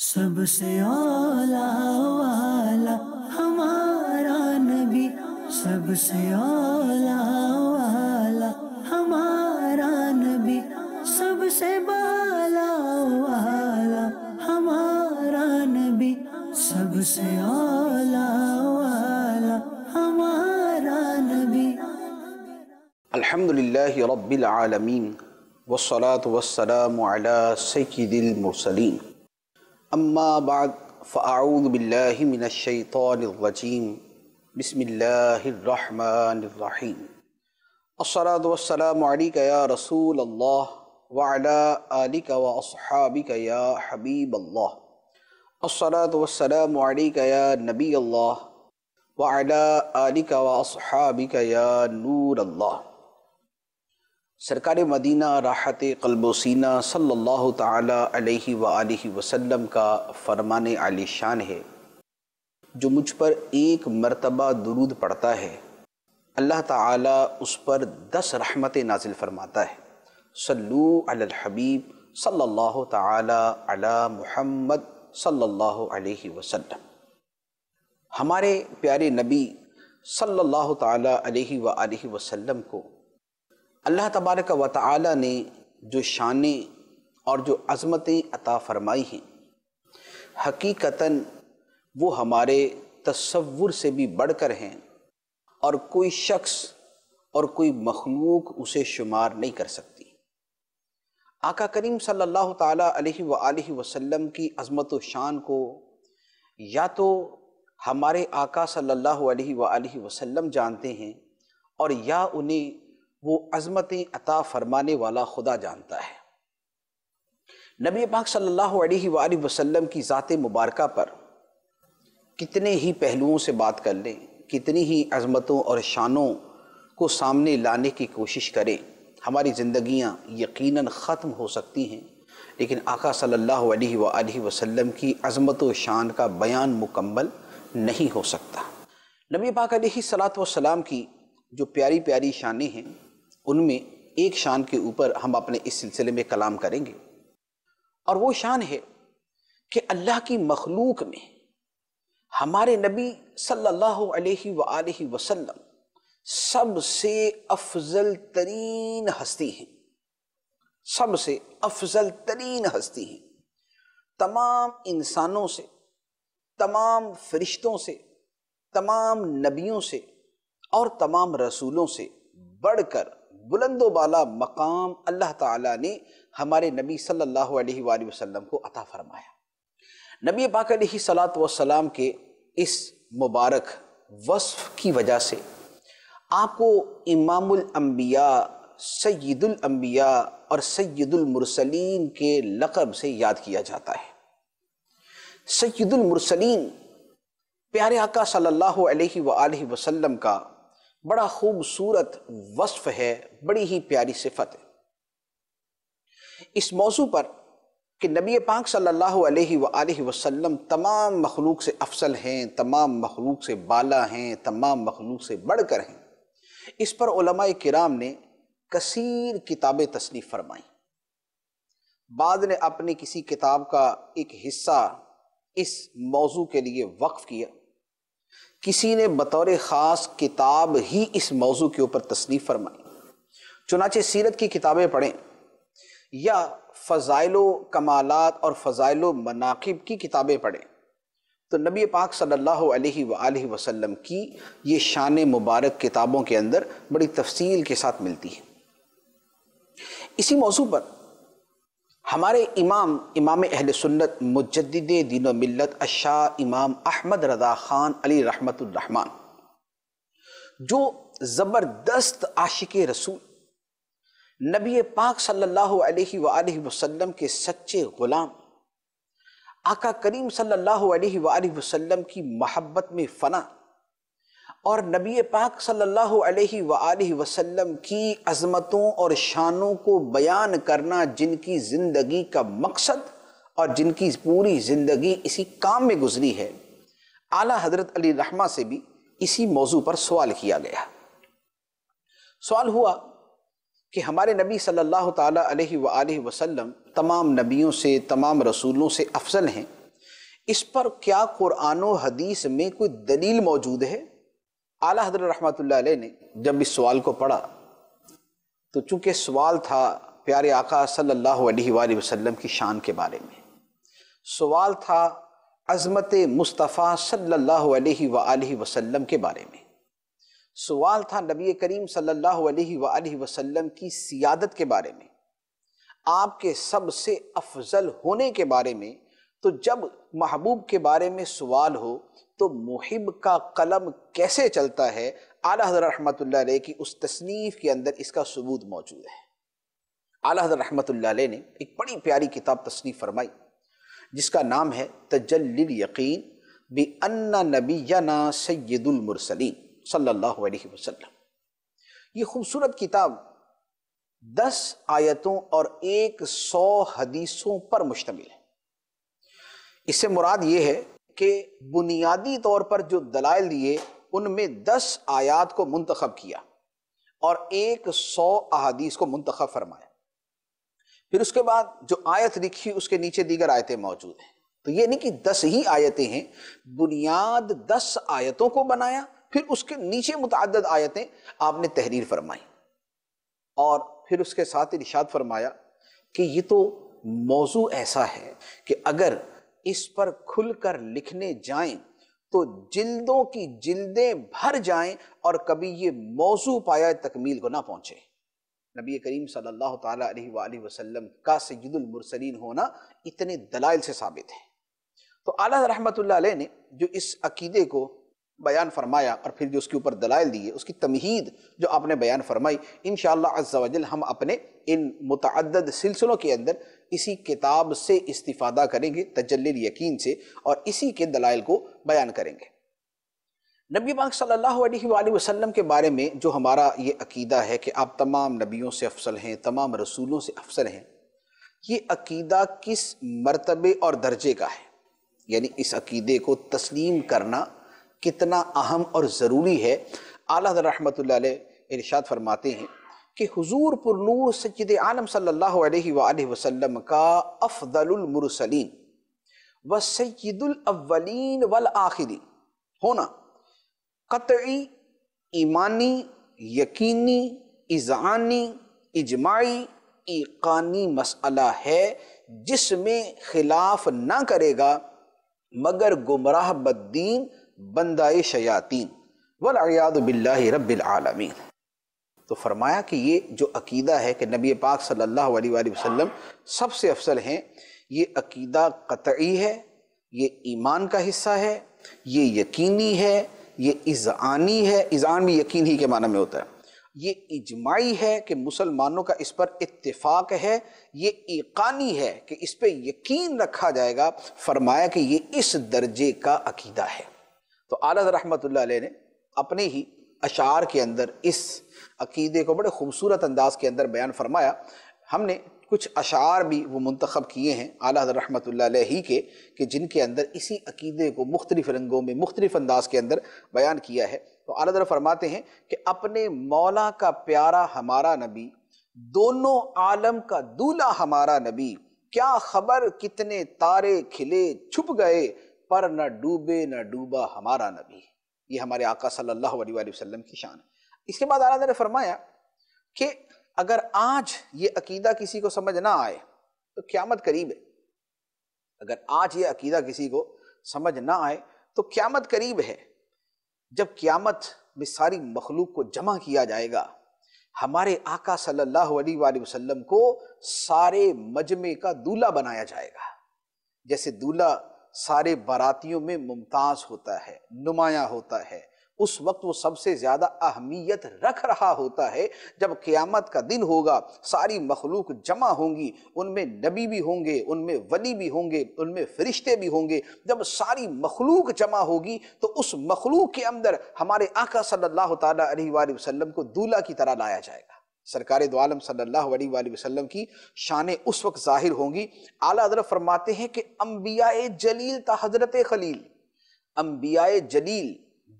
سب سے اولا والا ہمارا نبی سب سے اولا والا ہمارا نبی سب سے بالا والا ہمارا نبی سب سے اولا والا ہمارا ہماری الحمد للہ المرسلین اما بعد فاعوذ باللہ من الشیطان الرجیم بسم اللہ الرحمن الرحیم الصلاة والسلام الرحمٰی یا رسول اللہ و علی یا حبیب اللہ الصلاة والسلام و یا نبی اللہ و علیکا یا نور اللہ سرکار مدینہ راحت قلب و سینہ صلی اللہ تعالی علیہ وآلہ وسلم کا فرمان علی شان ہے جو مجھ پر ایک مرتبہ درود پڑتا ہے اللہ تعالی اس پر دس رحمت نازل فرماتا ہے صلو علی الحبیب صلی اللہ تعالی علی محمد صلی اللہ علیہ وسلم ہمارے پیارے نبی صلی اللہ تعالی علیہ وآلہ وسلم کو اللہ تبارک و تعالی نے جو شانیں اور جو عظمتیں عطا فرمائی ہیں حقیقتاً وہ ہمارے تصور سے بھی بڑھ کر ہیں اور کوئی شخص اور کوئی مخلوق اسے شمار نہیں کر سکتی آقا کریم صلی اللہ تعالیٰ علیہ و وسلم کی عظمت و شان کو یا تو ہمارے آقا صلی اللہ علیہ و وسلم جانتے ہیں اور یا انہیں وہ عظمتیں عطا فرمانے والا خدا جانتا ہے نبی پاک صلی اللہ علیہ وآلہ وسلم کی ذات مبارکہ پر کتنے ہی پہلوؤں سے بات کر لیں کتنی ہی عظمتوں اور شانوں کو سامنے لانے کی کوشش کریں ہماری زندگیاں یقیناً ختم ہو سکتی ہیں لیکن آقا صلی اللہ علیہ وآلہ وسلم کی عظمت و شان کا بیان مکمل نہیں ہو سکتا نبی پاک علیہ صلاحت کی جو پیاری پیاری شانیں ہیں ان میں ایک شان کے اوپر ہم اپنے اس سلسلے میں کلام کریں گے اور وہ شان ہے کہ اللہ کی مخلوق میں ہمارے نبی صلی اللہ علیہ وآلہ وسلم سب سے افضل ترین ہستی ہیں سب سے افضل ترین ہستی ہیں تمام انسانوں سے تمام فرشتوں سے تمام نبیوں سے اور تمام رسولوں سے بڑھ کر بلند و بالا مقام اللہ تعالیٰ نے ہمارے نبی صلی اللہ علیہ وآلہ وسلم کو عطا فرمایا نبی پاک علیہ السلام کے اس مبارک وصف کی وجہ سے آپ کو امام الانبیاء سید الانبیاء اور سید المرسلین کے لقب سے یاد کیا جاتا ہے سید المرسلین پیارے آقا صلی اللہ علیہ وآلہ وسلم کا بڑا خوبصورت وصف ہے بڑی ہی پیاری صفت ہے اس موضوع پر کہ نبی پاک صلی اللہ علیہ وآلہ وسلم تمام مخلوق سے افصل ہیں تمام مخلوق سے بالا ہیں تمام مخلوق سے بڑھ کر ہیں اس پر علماء کرام نے کثیر کتابیں تصنیف فرمائی بعد نے اپنی کسی کتاب کا ایک حصہ اس موضوع کے لیے وقف کیا کسی نے بطور خاص کتاب ہی اس موضوع کے اوپر تصنیف فرمائی چنانچہ سیرت کی کتابیں پڑھیں یا فضائل و کمالات اور فضائل و مناقب کی کتابیں پڑھیں تو نبی پاک صلی اللہ علیہ وآلہ وسلم کی یہ شان مبارک کتابوں کے اندر بڑی تفصیل کے ساتھ ملتی ہے اسی موضوع پر ہمارے امام امام اہل سنت مجدد دین و ملت اشا امام احمد رضا خان علی رحمت الرحمن جو زبردست عاشق رسول نبی پاک صلی اللہ علیہ وآلہ وسلم کے سچے غلام آقا کریم صلی اللہ علیہ وآلہ وسلم کی محبت میں فنا اور نبی پاک صلی اللہ علیہ وآلہ وسلم کی عظمتوں اور شانوں کو بیان کرنا جن کی زندگی کا مقصد اور جن کی پوری زندگی اسی کام میں گزری ہے اعلیٰ حضرت علی رحمہ سے بھی اسی موضوع پر سوال کیا گیا سوال ہوا کہ ہمارے نبی صلی اللہ تعالیٰ علیہ وآلہ وسلم تمام نبیوں سے تمام رسولوں سے افضل ہیں اس پر کیا قرآن و حدیث میں کوئی دلیل موجود ہے اعلیٰ حضرت رحمۃ اللہ علیہ نے جب اس سوال کو پڑھا تو چونکہ سوال تھا پیارے آقا صلی اللہ علیہ وآلہ وسلم کی شان کے بارے میں سوال تھا عظمت مصطفیٰ صلی اللہ علیہ وآلہ وسلم کے بارے میں سوال تھا نبی کریم صلی اللہ علیہ وآلہ وسلم کی سیادت کے بارے میں آپ کے سب سے افضل ہونے کے بارے میں تو جب محبوب کے بارے میں سوال ہو تو محب کا قلم کیسے چلتا ہے حضرت رحمۃ اللہ علیہ کی اس تصنیف کے اندر اس کا ثبوت موجود ہے اللہ علیہ نے ایک بڑی پیاری کتاب تصنیف فرمائی جس کا نام ہے یقین بی نبینا سید المرسلین صلی اللہ علیہ وسلم یہ خوبصورت کتاب دس آیتوں اور ایک سو حدیثوں پر مشتمل ہے اس سے مراد یہ ہے کہ بنیادی طور پر جو دلائل دیے ان میں دس آیات کو منتخب کیا اور ایک سو احادیث کو منتخب فرمایا پھر اس کے بعد جو آیت لکھی اس کے نیچے دیگر آیتیں موجود ہیں تو یہ نہیں یعنی کہ دس ہی آیتیں ہیں بنیاد دس آیتوں کو بنایا پھر اس کے نیچے متعدد آیتیں آپ نے تحریر فرمائی اور پھر اس کے ساتھ ارشاد فرمایا کہ یہ تو موضوع ایسا ہے کہ اگر اس پر کھل کر لکھنے جائیں تو جلدوں کی جلدیں بھر جائیں اور کبھی یہ موضوع پایا تکمیل کو نہ پہنچے نبی کریم صلی اللہ تعالیٰ علیہ وآلہ وسلم کا سید المرسلین ہونا اتنے دلائل سے ثابت ہے تو اعلیٰ رحمت اللہ علیہ نے جو اس عقیدے کو بیان فرمایا اور پھر جو اس کے اوپر دلائل دیے اس کی تمہید جو آپ نے بیان فرمائی انشاءاللہ عز و جل ہم اپنے ان متعدد سلسلوں کے اندر اسی کتاب سے استفادہ کریں گے تجلل یقین سے اور اسی کے دلائل کو بیان کریں گے نبی پاک صلی اللہ علیہ وآلہ وسلم کے بارے میں جو ہمارا یہ عقیدہ ہے کہ آپ تمام نبیوں سے افصل ہیں تمام رسولوں سے افصل ہیں یہ عقیدہ کس مرتبے اور درجے کا ہے یعنی اس عقیدے کو تسلیم کرنا کتنا اہم اور ضروری ہے اعلیٰ رحمتہ اللہ علیہ ارشاد فرماتے ہیں کہ حضور پر نور سید عالم صلی اللہ علیہ وآلہ وسلم کا افضل المرسلین و سید الاولین والآخرین ہونا قطعی ایمانی یقینی اذعانی اجماعی ایقانی مسئلہ ہے جس میں خلاف نہ کرے گا مگر گمراہ بدین شیاطین والعیاد باللہ رب العالمین تو فرمایا کہ یہ جو عقیدہ ہے کہ نبی پاک صلی اللہ علیہ وسلم سب سے افضل ہیں یہ عقیدہ قطعی ہے یہ ایمان کا حصہ ہے یہ یقینی ہے یہ اذعانی ہے بھی یقین ہی کے معنی میں ہوتا ہے یہ اجماعی ہے کہ مسلمانوں کا اس پر اتفاق ہے یہ ایقانی ہے کہ اس پہ یقین رکھا جائے گا فرمایا کہ یہ اس درجے کا عقیدہ ہے تو اعلیٰ رحمۃ اللہ علیہ نے اپنے ہی اشعار کے اندر اس عقیدے کو بڑے خوبصورت انداز کے اندر بیان فرمایا ہم نے کچھ اشعار بھی وہ منتخب کیے ہیں اعلیٰ رحمۃ اللہ علیہ کے کہ جن کے اندر اسی عقیدے کو مختلف رنگوں میں مختلف انداز کے اندر بیان کیا ہے تو اعلیٰ حضرت فرماتے ہیں کہ اپنے مولا کا پیارا ہمارا نبی دونوں عالم کا دولہ ہمارا نبی کیا خبر کتنے تارے کھلے چھپ گئے پر نہ ڈوبے نہ ڈوبا ہمارا نبی یہ ہمارے آقا صلی اللہ علیہ وسلم کی شان ہے اس کے بعد آلام نے فرمایا کہ اگر آج یہ عقیدہ کسی کو سمجھ نہ آئے تو قیامت قریب ہے اگر آج یہ عقیدہ کسی کو سمجھ نہ آئے تو قیامت قریب ہے جب قیامت میں ساری مخلوق کو جمع کیا جائے گا ہمارے آقا صلی اللہ علیہ وآلہ وسلم کو سارے مجمع کا دولہ بنایا جائے گا جیسے دولہ سارے باراتیوں میں ممتاز ہوتا ہے نمایاں ہوتا ہے اس وقت وہ سب سے زیادہ اہمیت رکھ رہا ہوتا ہے جب قیامت کا دن ہوگا ساری مخلوق جمع ہوں گی ان میں نبی بھی ہوں گے ان میں ولی بھی ہوں گے ان میں فرشتے بھی ہوں گے جب ساری مخلوق جمع ہوگی تو اس مخلوق کے اندر ہمارے آقا صلی اللہ تعالیٰ علیہ وسلم کو دولہ کی طرح لایا جائے گا سرکار دعالم صلی اللہ علیہ وآلہ وسلم کی شانیں اس وقت ظاہر ہوں گی اعلیٰ فرماتے ہیں کہ انبیاء جلیل تا حضرت خلیل انبیاء جلیل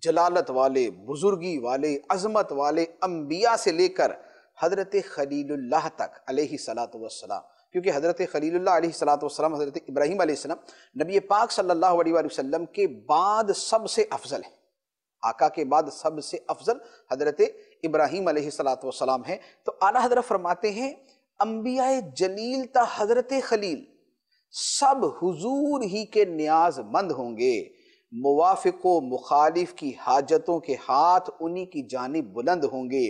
جلالت والے بزرگی والے عظمت والے انبیاء سے لے کر حضرت خلیل اللہ تک علیہ السلام کیونکہ حضرت خلیل اللہ علیہ السلام حضرت ابراہیم علیہ السلام نبی پاک صلی اللہ علیہ وسلم کے بعد سب سے افضل ہے آقا کے بعد سب سے افضل حضرت ابراہیم علیہ السلام ہے تو آلہ حضرت فرماتے ہیں انبیاء جلیل تا حضرت خلیل سب حضور ہی کے نیاز مند ہوں گے موافق و مخالف کی حاجتوں کے ہاتھ انہی کی جانب بلند ہوں گے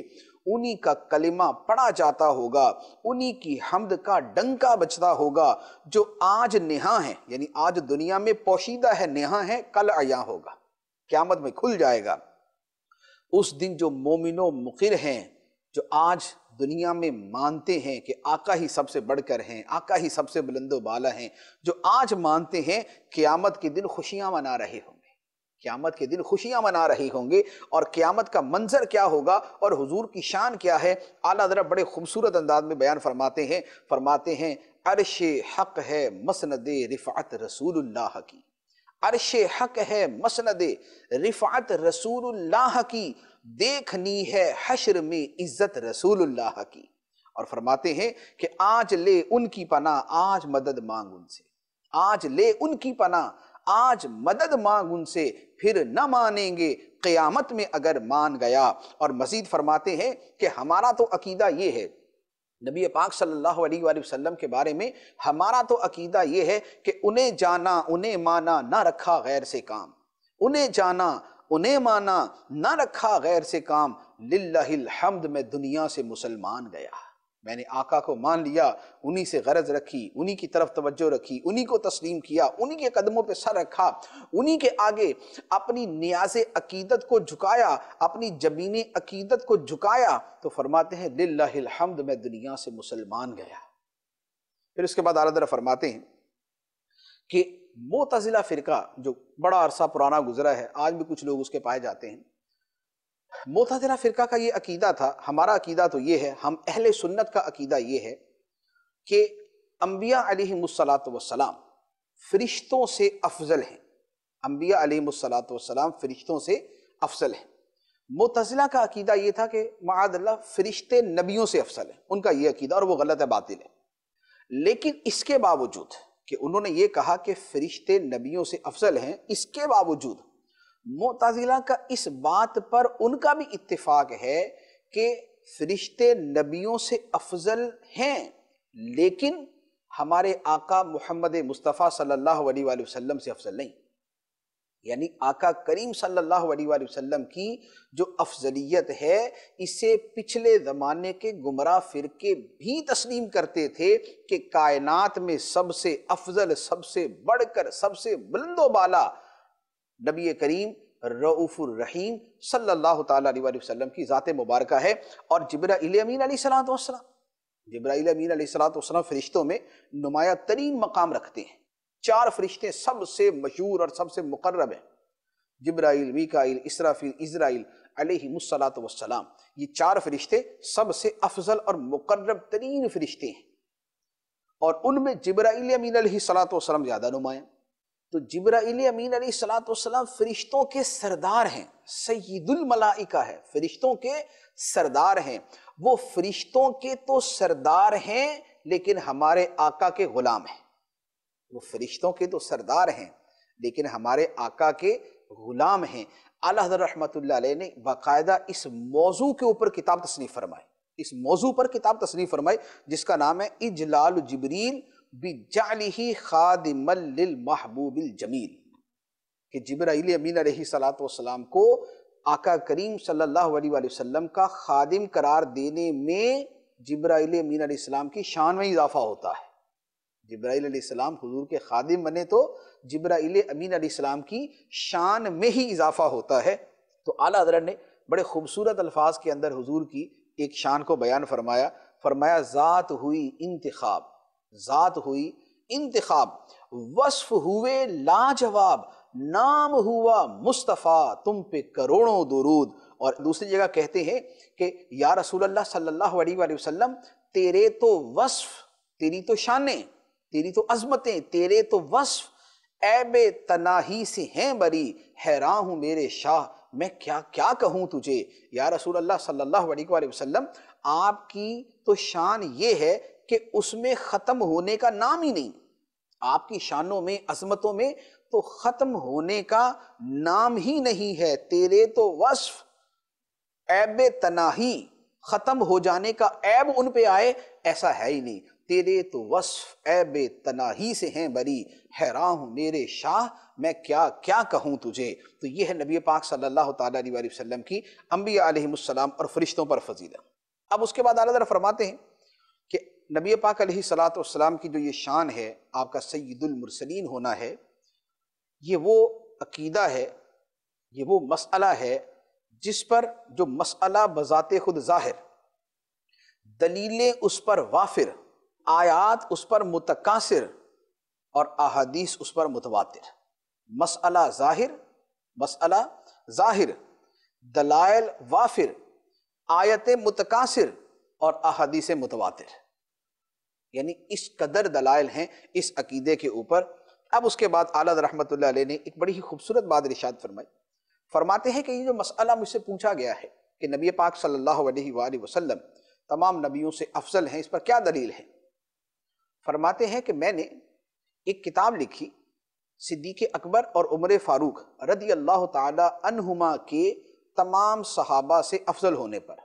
انہی کا کلمہ پڑا جاتا ہوگا انہی کی حمد کا ڈنکا بچتا ہوگا جو آج نہا ہے یعنی آج دنیا میں پوشیدہ ہے نہا ہے کل آیا ہوگا قیامت میں کھل جائے گا اس دن جو مومن و مقر ہیں جو آج دنیا میں مانتے ہیں کہ آقا ہی سب سے بڑھ کر ہیں آقا ہی سب سے بلند و بالا ہیں جو آج مانتے ہیں قیامت کے دن خوشیاں منا رہے ہوں گے قیامت کے دن خوشیاں منا رہے ہوں گے اور قیامت کا منظر کیا ہوگا اور حضور کی شان کیا ہے اعلیٰ ذرا بڑے خوبصورت انداز میں بیان فرماتے ہیں فرماتے ہیں عرش حق ہے مسند رفعت رسول اللہ کی عرش حق ہے مسند رفعت رسول اللہ کی دیکھنی ہے حشر میں عزت رسول اللہ کی اور فرماتے ہیں کہ آج لے ان کی پناہ آج مدد مانگ ان سے آج لے ان کی پناہ آج مدد مانگ ان سے پھر نہ مانیں گے قیامت میں اگر مان گیا اور مزید فرماتے ہیں کہ ہمارا تو عقیدہ یہ ہے نبی پاک صلی اللہ علیہ وآلہ وسلم کے بارے میں ہمارا تو عقیدہ یہ ہے کہ انہیں جانا انہیں مانا نہ رکھا غیر سے کام انہیں جانا انہیں مانا نہ رکھا غیر سے کام للہ الحمد میں دنیا سے مسلمان گیا میں نے آقا کو مان لیا انہی سے غرض رکھی انہی کی طرف توجہ رکھی انہی کو تسلیم کیا انہی کے قدموں پہ سر رکھا انہی کے آگے اپنی نیاز عقیدت کو جھکایا اپنی جبین عقیدت کو جھکایا تو فرماتے ہیں الحمد میں دنیا سے مسلمان گیا پھر اس کے بعد اعلیٰ فرماتے ہیں کہ موتزلہ فرقہ جو بڑا عرصہ پرانا گزرا ہے آج بھی کچھ لوگ اس کے پائے جاتے ہیں متضلا فرقہ کا یہ عقیدہ تھا ہمارا عقیدہ تو یہ ہے ہم اہل سنت کا عقیدہ یہ ہے کہ انبیاء علیہ السلام فرشتوں سے افضل ہیں انبیاء علیہ السلام فرشتوں سے افضل ہیں متضلاع کا عقیدہ یہ تھا کہ معاد اللہ فرشتے نبیوں سے افضل ہیں ان کا یہ عقیدہ اور وہ غلط ہے باطل ہے لیکن اس کے باوجود کہ انہوں نے یہ کہا کہ فرشتے نبیوں سے افضل ہیں اس کے باوجود معتزلہ کا اس بات پر ان کا بھی اتفاق ہے کہ فرشتے نبیوں سے افضل ہیں لیکن ہمارے آقا محمد مصطفیٰ صلی اللہ علیہ وآلہ وسلم سے افضل نہیں یعنی آقا کریم صلی اللہ علیہ وآلہ وسلم کی جو افضلیت ہے اسے پچھلے زمانے کے گمراہ فرقے بھی تسلیم کرتے تھے کہ کائنات میں سب سے افضل سب سے بڑھ کر سب سے بلند و بالا نبی کریم رعف الرحیم صلی اللہ تعالیٰ علیہ وسلم کی ذات مبارکہ ہے اور جبرائیل امین علیہ السلام والسلام جبرائیل امین علیہ السلام والسلام فرشتوں میں نمایاں ترین مقام رکھتے ہیں چار فرشتے سب سے مشہور اور سب سے مقرب ہیں جبرائیل جبرایل اسرافیل ازرائیل علیہ مسلاط والسلام یہ چار فرشتے سب سے افضل اور مقرب ترین فرشتے ہیں اور ان میں جبرائیل امین علیہ السلام وسلم زیادہ نمایاں تو جبرائیل علیہ السلاۃ والسلام فرشتوں کے سردار ہیں سید الملائکہ ہے فرشتوں کے سردار ہیں وہ فرشتوں کے تو سردار ہیں لیکن ہمارے آقا کے غلام ہیں وہ فرشتوں کے تو سردار ہیں لیکن ہمارے آقا کے غلام ہیں اللہ رحمت اللہ علیہ نے باقاعدہ اس موضوع کے اوپر کتاب تصنیف فرمائی اس موضوع پر کتاب تصنیف فرمائی جس کا نام ہے اجلال جبریل کہ جبرائیل امین علیہ السلام والسلام کو آقا کریم صلی اللہ علیہ وسلم کا خادم قرار دینے میں جبرائیل امین علیہ السلام کی شان میں اضافہ ہوتا ہے جبرائیل علیہ السلام حضور کے خادم بنے تو جبرائیل امین علیہ السلام کی شان میں ہی اضافہ ہوتا ہے تو اعلیٰ حضرت نے بڑے خوبصورت الفاظ کے اندر حضور کی ایک شان کو بیان فرمایا فرمایا ذات ہوئی انتخاب ذات ہوئی انتخاب وصف ہوئے لاجواب نام ہوا مصطفیٰ تم پہ کروڑوں درود اور دوسری جگہ کہتے ہیں کہ یا رسول اللہ صلی اللہ علیہ وآلہ وسلم تیرے تو وصف تیری تو شانیں تیری تو عظمتیں تیرے تو وصف عیب تناہی سے ہیں بری حیران ہوں میرے شاہ میں کیا کیا کہوں تجھے یا رسول اللہ صلی اللہ علیہ وآلہ وسلم آپ کی تو شان یہ ہے کہ اس میں ختم ہونے کا نام ہی نہیں آپ کی شانوں میں عظمتوں میں تو ختم ہونے کا نام ہی نہیں ہے تیرے تو وصف عیب تناہی ختم ہو جانے کا عیب ان پہ آئے ایسا ہے ہی نہیں تیرے تو وصف عیب تناہی سے ہیں بری حیران ہوں میرے شاہ میں کیا کیا کہوں تجھے تو یہ ہے نبی پاک صلی اللہ علیہ وسلم کی انبیاء علیہ السلام اور فرشتوں پر فضیلہ اب اس کے بعد اعلیٰ نبی پاک علیہ صلاۃ والسلام السلام کی جو یہ شان ہے آپ کا سید المرسلین ہونا ہے یہ وہ عقیدہ ہے یہ وہ مسئلہ ہے جس پر جو مسئلہ بذات خود ظاہر دلیلیں اس پر وافر آیات اس پر متقاصر اور احادیث اس پر متواتر مسئلہ ظاہر مسئلہ ظاہر دلائل وافر آیت متقاصر اور احادیث متواتر یعنی اس قدر دلائل ہیں اس عقیدے کے اوپر اب اس کے بعد اعلیٰ رحمۃ اللہ علیہ نے ایک بڑی ہی خوبصورت بات رشاد فرمائی فرماتے ہیں کہ یہ جو مسئلہ مجھ سے پوچھا گیا ہے کہ نبی پاک صلی اللہ علیہ وآلہ وسلم تمام نبیوں سے افضل ہیں اس پر کیا دلیل ہے فرماتے ہیں کہ میں نے ایک کتاب لکھی صدیق اکبر اور عمر فاروق رضی اللہ تعالی عنہما کے تمام صحابہ سے افضل ہونے پر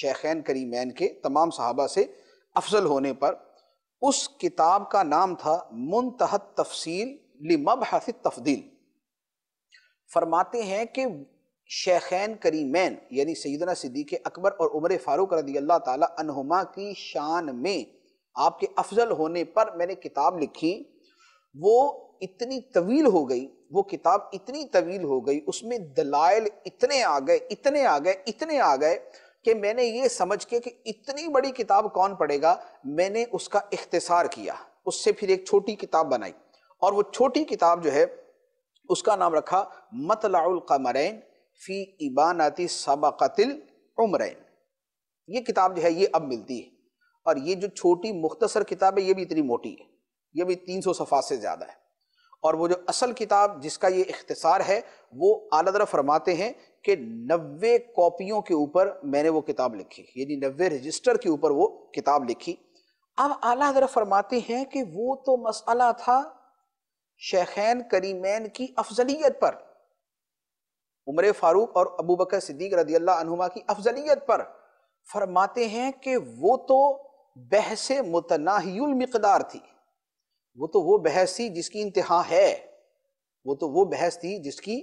شیخین کریمین کے تمام صحابہ سے افضل ہونے پر اس کتاب کا نام تھا منتحد تفصیل تفدیل فرماتے ہیں کہ شیخین کریمین یعنی سیدنا صدیق اکبر اور عمر فاروق رضی اللہ تعالی عنہما کی شان میں آپ کے افضل ہونے پر میں نے کتاب لکھی وہ اتنی طویل ہو گئی وہ کتاب اتنی طویل ہو گئی اس میں دلائل اتنے آ گئے اتنے آ گئے اتنے آ گئے کہ میں نے یہ سمجھ کے کہ اتنی بڑی کتاب کون پڑھے گا میں نے اس کا اختصار کیا اس سے پھر ایک چھوٹی کتاب بنائی اور وہ چھوٹی کتاب جو ہے اس کا نام رکھا مطلع القمرین فی العمرین یہ کتاب جو ہے یہ اب ملتی ہے اور یہ جو چھوٹی مختصر کتاب ہے یہ بھی اتنی موٹی ہے یہ بھی تین سو صفحات سے زیادہ ہے اور وہ جو اصل کتاب جس کا یہ اختصار ہے وہ اعلیٰ فرماتے ہیں کہ نوے کاپیوں کے اوپر میں نے وہ کتاب لکھی یعنی نوے رجسٹر کے اوپر وہ کتاب لکھی اب اعلیٰ فرماتے ہیں کہ وہ تو مسئلہ تھا شیخین کریمین کی افضلیت پر عمر فاروق اور ابو بکر صدیق رضی اللہ عنہما کی افضلیت پر فرماتے ہیں کہ وہ تو بحث متناہی المقدار تھی وہ تو وہ بحث تھی جس کی انتہا ہے وہ تو وہ بحث تھی جس کی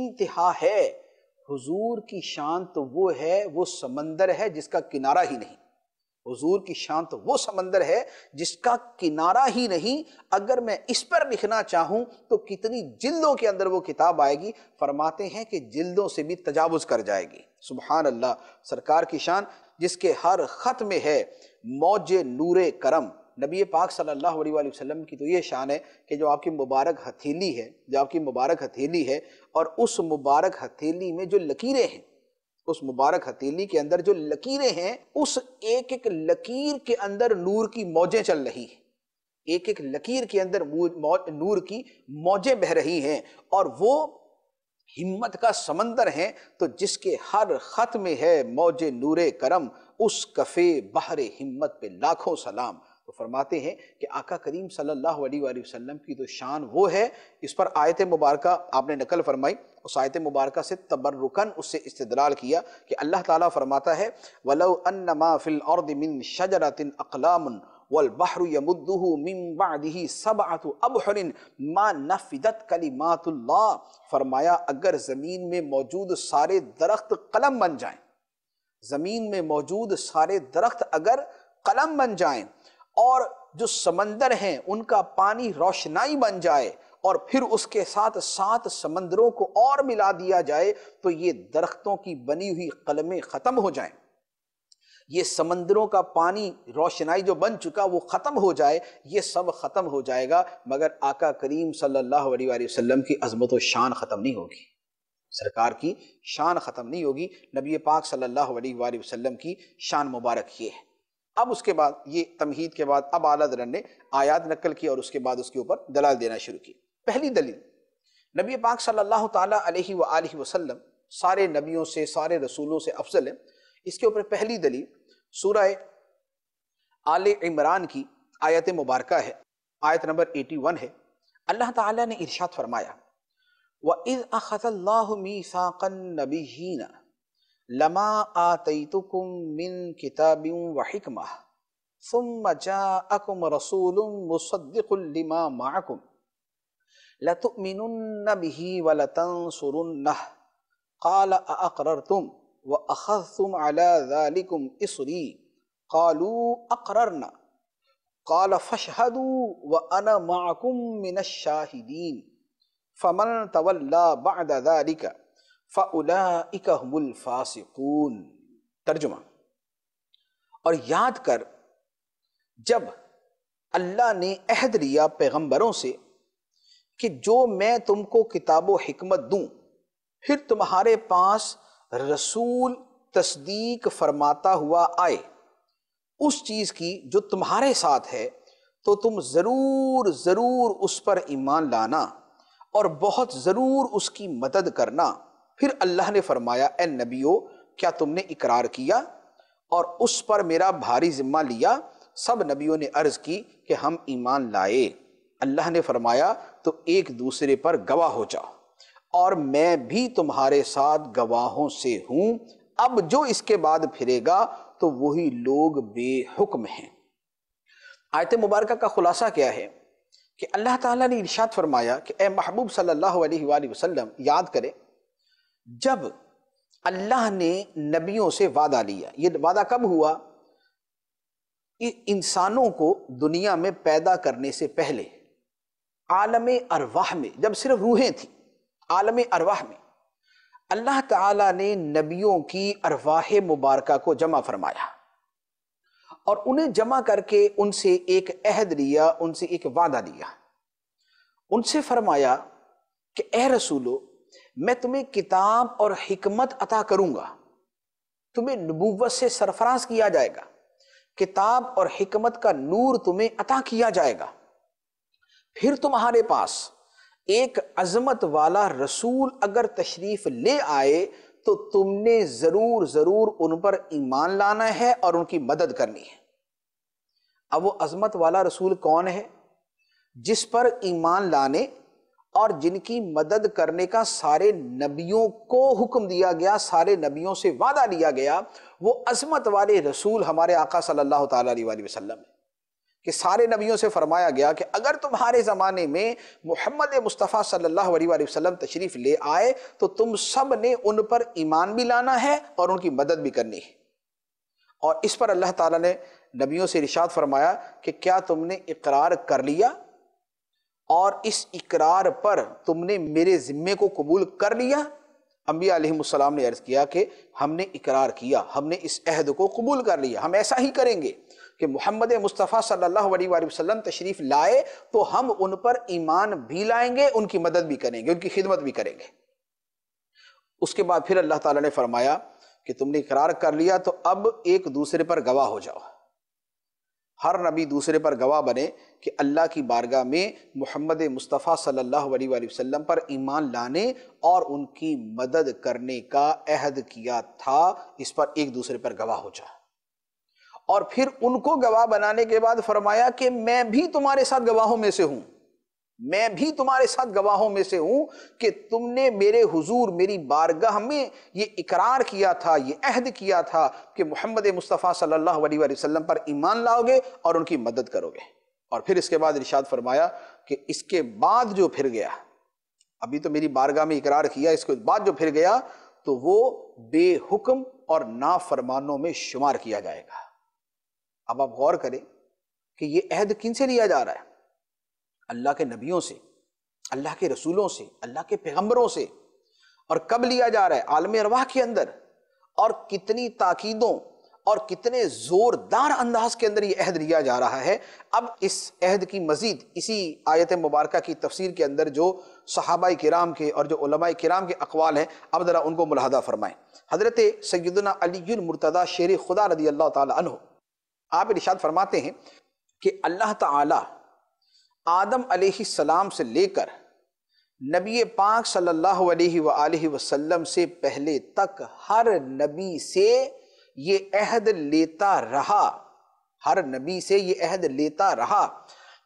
انتہا ہے حضور کی شان تو وہ ہے وہ سمندر ہے جس کا کنارہ ہی نہیں حضور کی شان تو وہ سمندر ہے جس کا کنارہ ہی نہیں اگر میں اس پر لکھنا چاہوں تو کتنی جلدوں کے اندر وہ کتاب آئے گی فرماتے ہیں کہ جلدوں سے بھی تجاوز کر جائے گی سبحان اللہ سرکار کی شان جس کے ہر خط میں ہے موج نور کرم نبی پاک صلی اللہ علیہ وآلہ وسلم کی تو یہ شان ہے کہ جو آپ کی مبارک ہتھیلی ہے جو آپ کی مبارک ہتھیلی ہے اور اس مبارک ہتھیلی میں جو لکیریں ہیں اس مبارک ہتھیلی کے اندر جو لکیریں ہیں اس ایک ایک لکیر کے اندر نور کی موجیں چل رہی ہیں ایک ایک لکیر کے اندر نور کی موجیں بہ رہی ہیں اور وہ ہمت کا سمندر ہیں تو جس کے ہر خط میں ہے موج نور کرم اس کفے بحر ہمت پہ لاکھوں سلام تو فرماتے ہیں کہ آقا کریم صلی اللہ علیہ وآلہ وسلم کی تو شان وہ ہے اس پر آیت مبارکہ آپ نے نقل فرمائی اس آیت مبارکہ سے تبرکن اس سے استدلال کیا کہ اللہ تعالیٰ فرماتا ہے وَلَوْ أَنَّمَا فِي الْأَرْضِ مِنْ شَجَرَةٍ أَقْلَامٌ وَالْبَحْرُ يَمُدُّهُ مِنْ بَعْدِهِ سَبْعَةُ أَبْحُرٍ مَا نَفِدَتْ كَلِمَاتُ اللَّهِ فرمایا اگر زمین میں موجود سارے درخت قلم بن جائیں زمین میں موجود سارے درخت اگر قلم بن جائیں اور جو سمندر ہیں ان کا پانی روشنائی بن جائے اور پھر اس کے ساتھ سات سمندروں کو اور ملا دیا جائے تو یہ درختوں کی بنی ہوئی قلمیں ختم ہو جائیں یہ سمندروں کا پانی روشنائی جو بن چکا وہ ختم ہو جائے یہ سب ختم ہو جائے گا مگر آقا کریم صلی اللہ علیہ وسلم کی عظمت و شان ختم نہیں ہوگی سرکار کی شان ختم نہیں ہوگی نبی پاک صلی اللہ علیہ وسلم کی شان مبارک یہ ہے اب اس کے بعد یہ تمہید کے بعد اب اعلیٰ نے آیات نقل کی اور اس کے بعد اس کے اوپر دلال دینا شروع کی پہلی دلیل نبی پاک صلی اللہ تعالیٰ سارے نبیوں سے سارے رسولوں سے افضل ہیں اس کے اوپر پہلی دلیل سورہ آل عمران کی آیت مبارکہ ہے آیت نمبر ایٹی ون ہے اللہ تعالیٰ نے ارشاد فرمایا وَإِذْ أَخَذَ اللَّهُ النَّبِيِّينَ لما آتيتكم من كتاب وحكمة ثم جاءكم رسول مصدق لما معكم لتؤمنن به ولتنصرنه قال أأقررتم وأخذتم على ذلكم إصري قالوا أقررنا قال فاشهدوا وأنا معكم من الشاهدين فمن تولى بعد ذلك هُمُ الْفَاسِقُونَ ترجمہ اور یاد کر جب اللہ نے عہد لیا پیغمبروں سے کہ جو میں تم کو کتاب و حکمت دوں پھر تمہارے پاس رسول تصدیق فرماتا ہوا آئے اس چیز کی جو تمہارے ساتھ ہے تو تم ضرور ضرور اس پر ایمان لانا اور بہت ضرور اس کی مدد کرنا پھر اللہ نے فرمایا اے نبیو کیا تم نے اقرار کیا اور اس پر میرا بھاری ذمہ لیا سب نبیوں نے عرض کی کہ ہم ایمان لائے اللہ نے فرمایا تو ایک دوسرے پر گواہ ہو جاؤ اور میں بھی تمہارے ساتھ گواہوں سے ہوں اب جو اس کے بعد پھرے گا تو وہی لوگ بے حکم ہیں آیت مبارکہ کا خلاصہ کیا ہے کہ اللہ تعالیٰ نے ارشاد فرمایا کہ اے محبوب صلی اللہ علیہ وآلہ وسلم یاد کریں جب اللہ نے نبیوں سے وعدہ لیا یہ وعدہ کب ہوا انسانوں کو دنیا میں پیدا کرنے سے پہلے عالم ارواح میں جب صرف روحیں تھیں عالم ارواح میں اللہ تعالیٰ نے نبیوں کی ارواح مبارکہ کو جمع فرمایا اور انہیں جمع کر کے ان سے ایک عہد لیا ان سے ایک وعدہ دیا ان سے فرمایا کہ اے رسولو میں تمہیں کتاب اور حکمت عطا کروں گا تمہیں نبوت سے سرفراز کیا جائے گا کتاب اور حکمت کا نور تمہیں عطا کیا جائے گا پھر تمہارے پاس ایک عظمت والا رسول اگر تشریف لے آئے تو تم نے ضرور ضرور ان پر ایمان لانا ہے اور ان کی مدد کرنی ہے اب وہ عظمت والا رسول کون ہے جس پر ایمان لانے اور جن کی مدد کرنے کا سارے نبیوں کو حکم دیا گیا سارے نبیوں سے وعدہ لیا گیا وہ عظمت والے رسول ہمارے آقا صلی اللہ تعالیٰ علیہ وسلم کہ سارے نبیوں سے فرمایا گیا کہ اگر تمہارے زمانے میں محمد مصطفیٰ صلی اللہ علیہ وسلم تشریف لے آئے تو تم سب نے ان پر ایمان بھی لانا ہے اور ان کی مدد بھی کرنی ہے اور اس پر اللہ تعالیٰ نے نبیوں سے رشاد فرمایا کہ کیا تم نے اقرار کر لیا اور اس اقرار پر تم نے میرے ذمے کو قبول کر لیا انبیاء علیہ السلام نے عرض کیا کہ ہم نے اقرار کیا ہم نے اس عہد کو قبول کر لیا ہم ایسا ہی کریں گے کہ محمد مصطفیٰ صلی اللہ علیہ وسلم تشریف لائے تو ہم ان پر ایمان بھی لائیں گے ان کی مدد بھی کریں گے ان کی خدمت بھی کریں گے اس کے بعد پھر اللہ تعالیٰ نے فرمایا کہ تم نے اقرار کر لیا تو اب ایک دوسرے پر گواہ ہو جاؤ ہر نبی دوسرے پر گواہ بنے کہ اللہ کی بارگاہ میں محمد مصطفیٰ صلی اللہ علیہ وسلم پر ایمان لانے اور ان کی مدد کرنے کا عہد کیا تھا اس پر ایک دوسرے پر گواہ ہو جائے اور پھر ان کو گواہ بنانے کے بعد فرمایا کہ میں بھی تمہارے ساتھ گواہوں میں سے ہوں میں بھی تمہارے ساتھ گواہوں میں سے ہوں کہ تم نے میرے حضور میری بارگاہ میں یہ اقرار کیا تھا یہ عہد کیا تھا کہ محمد مصطفیٰ صلی اللہ علیہ وسلم پر ایمان لاؤ گے اور ان کی مدد کرو گے اور پھر اس کے بعد ارشاد فرمایا کہ اس کے بعد جو پھر گیا ابھی تو میری بارگاہ میں اقرار کیا اس کے بعد جو پھر گیا تو وہ بے حکم اور نافرمانوں میں شمار کیا جائے گا اب آپ غور کریں کہ یہ عہد کن سے لیا جا رہا ہے اللہ کے نبیوں سے اللہ کے رسولوں سے اللہ کے پیغمبروں سے اور کب لیا جا رہا ہے عالم ارواح کے اندر اور کتنی تاکیدوں اور کتنے زوردار انداز کے اندر یہ عہد لیا جا رہا ہے اب اس عہد کی مزید اسی آیت مبارکہ کی تفسیر کے اندر جو صحابہ کرام کے اور جو علماء کرام کے اقوال ہیں اب ذرا ان کو ملاحدہ فرمائیں حضرت سیدنا علی المرتضی شیر خدا رضی اللہ تعالی عنہ آپ ارشاد فرماتے ہیں کہ اللہ تعالی آدم علیہ السلام سے لے کر نبی پاک صلی اللہ علیہ وآلہ وسلم سے پہلے تک ہر نبی سے یہ عہد لیتا رہا ہر نبی سے یہ عہد لیتا رہا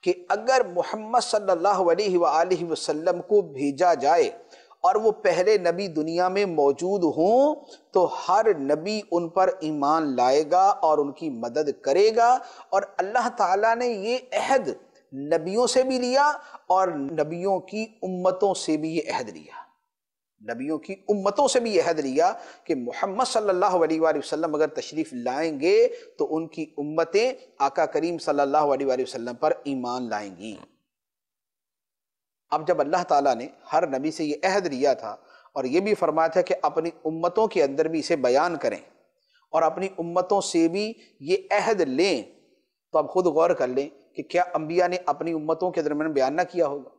کہ اگر محمد صلی اللہ علیہ وآلہ وسلم کو بھیجا جائے اور وہ پہلے نبی دنیا میں موجود ہوں تو ہر نبی ان پر ایمان لائے گا اور ان کی مدد کرے گا اور اللہ تعالیٰ نے یہ عہد نبیوں سے بھی لیا اور نبیوں کی امتوں سے بھی یہ عہد لیا نبیوں کی امتوں سے بھی یہ عہد لیا کہ محمد صلی اللہ علیہ وسلم اگر تشریف لائیں گے تو ان کی امتیں آقا کریم صلی اللہ علیہ وسلم پر ایمان لائیں گی اب جب اللہ تعالیٰ نے ہر نبی سے یہ عہد لیا تھا اور یہ بھی فرمایا تھا کہ اپنی امتوں کے اندر بھی اسے بیان کریں اور اپنی امتوں سے بھی یہ عہد لیں تو اب خود غور کر لیں کہ کیا انبیاء نے اپنی امتوں کے درمیان بیان نہ کیا ہوگا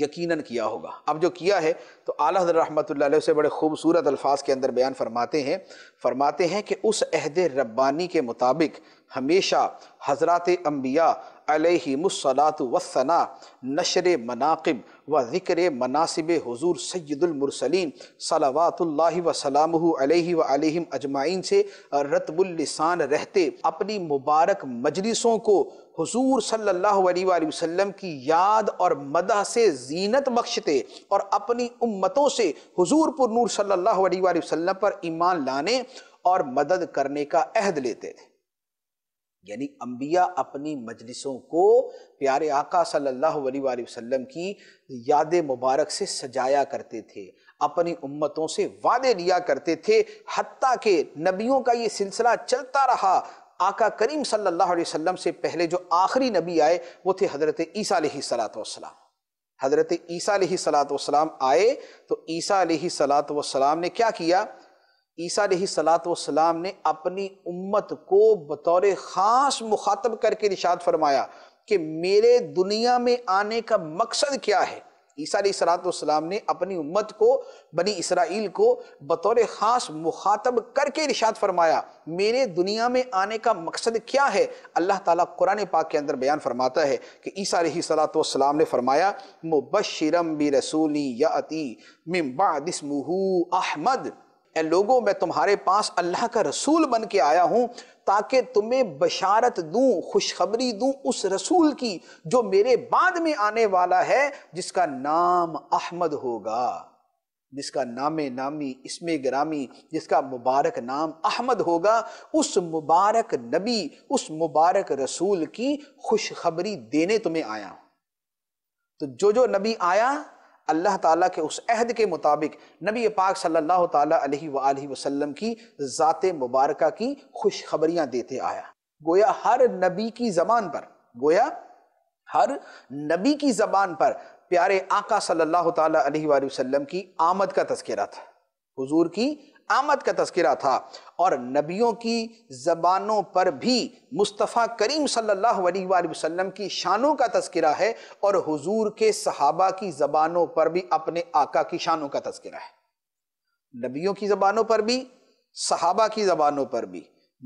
یقیناً کیا ہوگا اب جو کیا ہے تو اعلیٰ حضرت رحمۃ اللہ علیہ سے بڑے خوبصورت الفاظ کے اندر بیان فرماتے ہیں فرماتے ہیں کہ اس عہد ربانی کے مطابق ہمیشہ حضرات انبیاء علیہ مصلاۃ وسنا نشر مناقب و ذکر مناسب حضور سید المرسلین صلوات اللہ وسلام علیہ و علیہم اجمعین سے رتب اللسان رہتے اپنی مبارک مجلسوں کو حضور صلی اللہ علیہ وآلہ وسلم کی یاد اور مدح سے زینت بخشتے اور اپنی امتوں سے حضور پر نور صلی اللہ علیہ وآلہ وسلم پر ایمان لانے اور مدد کرنے کا عہد لیتے تھے یعنی انبیاء اپنی مجلسوں کو پیارے آقا صلی اللہ علیہ وآلہ وسلم کی یاد مبارک سے سجایا کرتے تھے اپنی امتوں سے وعدے لیا کرتے تھے حتیٰ کہ نبیوں کا یہ سلسلہ چلتا رہا آقا کریم صلی اللہ علیہ وسلم سے پہلے جو آخری نبی آئے وہ تھے حضرت عیسیٰ علیہ السلام حضرت عیسیٰ علیہ السلام آئے تو عیسیٰ علیہ السلام نے کیا کیا عیسیٰ علیہ السلام والسلام نے اپنی امت کو بطور خاص مخاطب کر کے نشاد فرمایا کہ میرے دنیا میں آنے کا مقصد کیا ہے علیہ عصلاۃ والسلام نے اپنی امت کو بنی اسرائیل کو بطور خاص مخاطب کر کے رشاد فرمایا میرے دنیا میں آنے کا مقصد کیا ہے اللہ تعالیٰ قرآن پاک کے اندر بیان فرماتا ہے کہ عیسیٰ علیہ السلام نے فرمایا مبشرم رسولی احمد اے لوگوں میں تمہارے پاس اللہ کا رسول بن کے آیا ہوں تاکہ تمہیں بشارت دوں خوشخبری دوں اس رسول کی جو میرے بعد میں آنے والا ہے جس کا نام احمد ہوگا جس کا نام نامی اسم گرامی جس کا مبارک نام احمد ہوگا اس مبارک نبی اس مبارک رسول کی خوشخبری دینے تمہیں آیا تو جو جو نبی آیا اللہ تعالیٰ کے اس عہد کے مطابق نبی پاک صلی اللہ تعالیٰ علیہ وآلہ وسلم کی ذات مبارکہ کی خوشخبریاں دیتے آیا گویا ہر نبی کی زبان پر گویا ہر نبی کی زبان پر پیارے آقا صلی اللہ تعالیٰ علیہ وآلہ وسلم کی آمد کا تذکرہ تھا حضور کی آمد کا تذکرہ تھا اور نبیوں کی زبانوں پر بھی مصطفیٰ کریم صلی اللہ علیہ وآلہ وسلم کی شانوں کا تذکرہ ہے اور حضور کے صحابہ کی زبانوں پر بھی اپنے آقا کی شانوں کا تذکرہ ہے نبیوں کی زبانوں پر بھی صحابہ کی زبانوں پر بھی